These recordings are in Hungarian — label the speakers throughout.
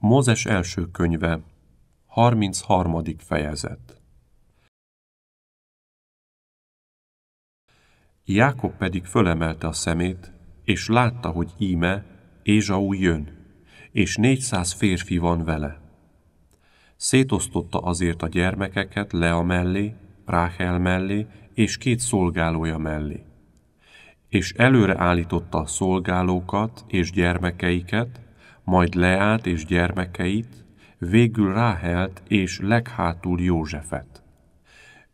Speaker 1: Mózes első könyve, 33. fejezet. Jákob pedig fölemelte a szemét, és látta, hogy íme, Ézsau jön, és négyszáz férfi van vele. Szétosztotta azért a gyermekeket Lea mellé, Ráhel mellé, és két szolgálója mellé. És előre állította a szolgálókat és gyermekeiket, majd Leát és gyermekeit, végül Ráhelt és leghátul Józsefet.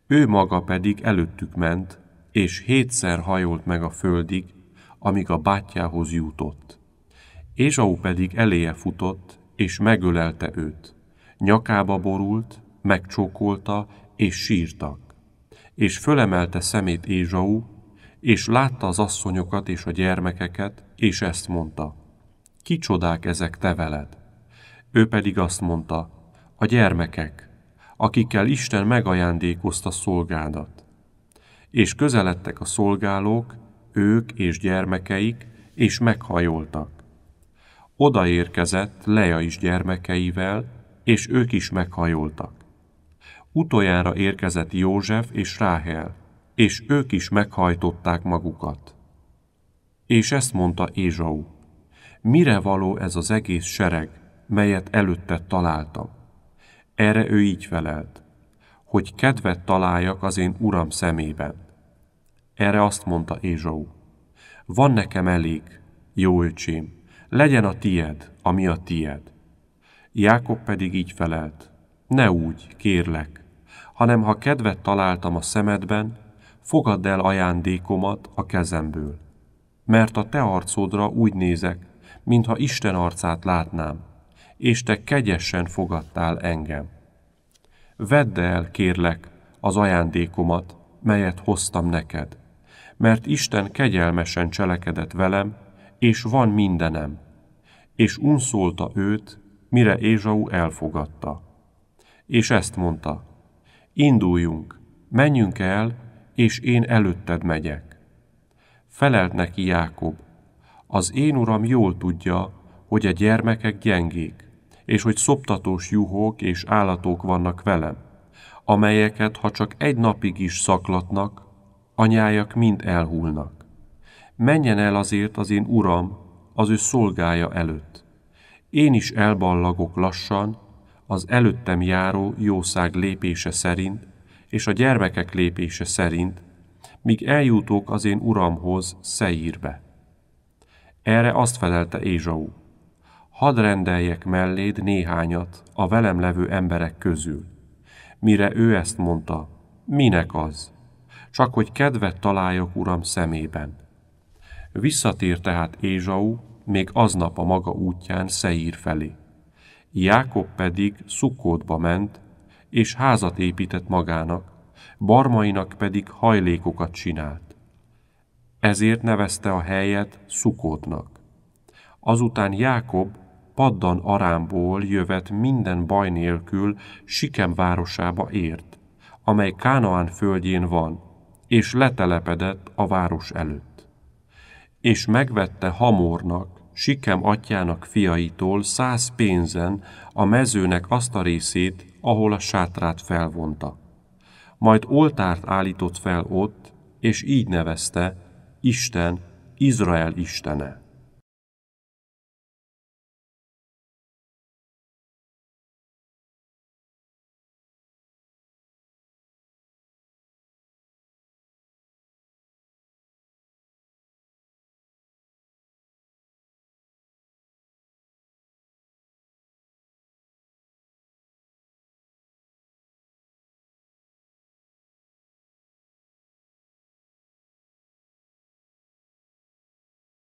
Speaker 1: Ő maga pedig előttük ment, és hétszer hajolt meg a földig, amíg a bátyjához jutott. Ézsau pedig eléje futott, és megölelte őt. Nyakába borult, megcsókolta, és sírtak. És fölemelte szemét Ézsau, és látta az asszonyokat és a gyermekeket, és ezt mondta – kicsodák ezek te veled? Ő pedig azt mondta, a gyermekek, akikkel Isten megajándékozta szolgádat. És közeledtek a szolgálók, ők és gyermekeik, és meghajoltak. Odaérkezett Leja is gyermekeivel, és ők is meghajoltak. Utoljára érkezett József és Ráhel, és ők is meghajtották magukat. És ezt mondta Ézsau, mire való ez az egész sereg, melyet előtte találtam. Erre ő így felelt, hogy kedvet találjak az én uram szemében. Erre azt mondta Ézsau, van nekem elég, jó öcsém, legyen a tied, ami a tied. Jákob pedig így felelt, ne úgy, kérlek, hanem ha kedvet találtam a szemedben, fogadd el ajándékomat a kezemből. Mert a te arcodra úgy nézek, mintha Isten arcát látnám, és te kegyesen fogadtál engem. Vedd el, kérlek, az ajándékomat, melyet hoztam neked, mert Isten kegyelmesen cselekedett velem, és van mindenem. És unszolta őt, mire Ézsau elfogadta. És ezt mondta, induljunk, menjünk el, és én előtted megyek. Felelt neki Jákob, az én uram jól tudja, hogy a gyermekek gyengék, és hogy szoptatós juhok és állatok vannak velem, amelyeket, ha csak egy napig is szaklatnak, anyájak mind elhúlnak. Menjen el azért az én uram, az ő szolgája előtt. Én is elballagok lassan, az előttem járó jószág lépése szerint, és a gyermekek lépése szerint, míg eljutok az én uramhoz Szeírbe. Erre azt felelte Ézsau. Hadd rendeljek melléd néhányat a velem levő emberek közül. Mire ő ezt mondta, minek az? Csak hogy kedvet találjak uram szemében. Visszatért tehát Ézsau még aznap a maga útján Szeír felé. Jákob pedig Szukkótba ment, és házat épített magának, barmainak pedig hajlékokat csinált ezért nevezte a helyet Szukótnak. Azután Jákob Paddan Arámból jövet minden baj nélkül Sikem városába ért, amely Kánaán földjén van, és letelepedett a város előtt. És megvette Hamornak, Sikem atyának fiaitól száz pénzen a mezőnek azt a részét, ahol a sátrát felvonta. Majd oltárt állított fel ott, és így nevezte Isten, Izrael Istene.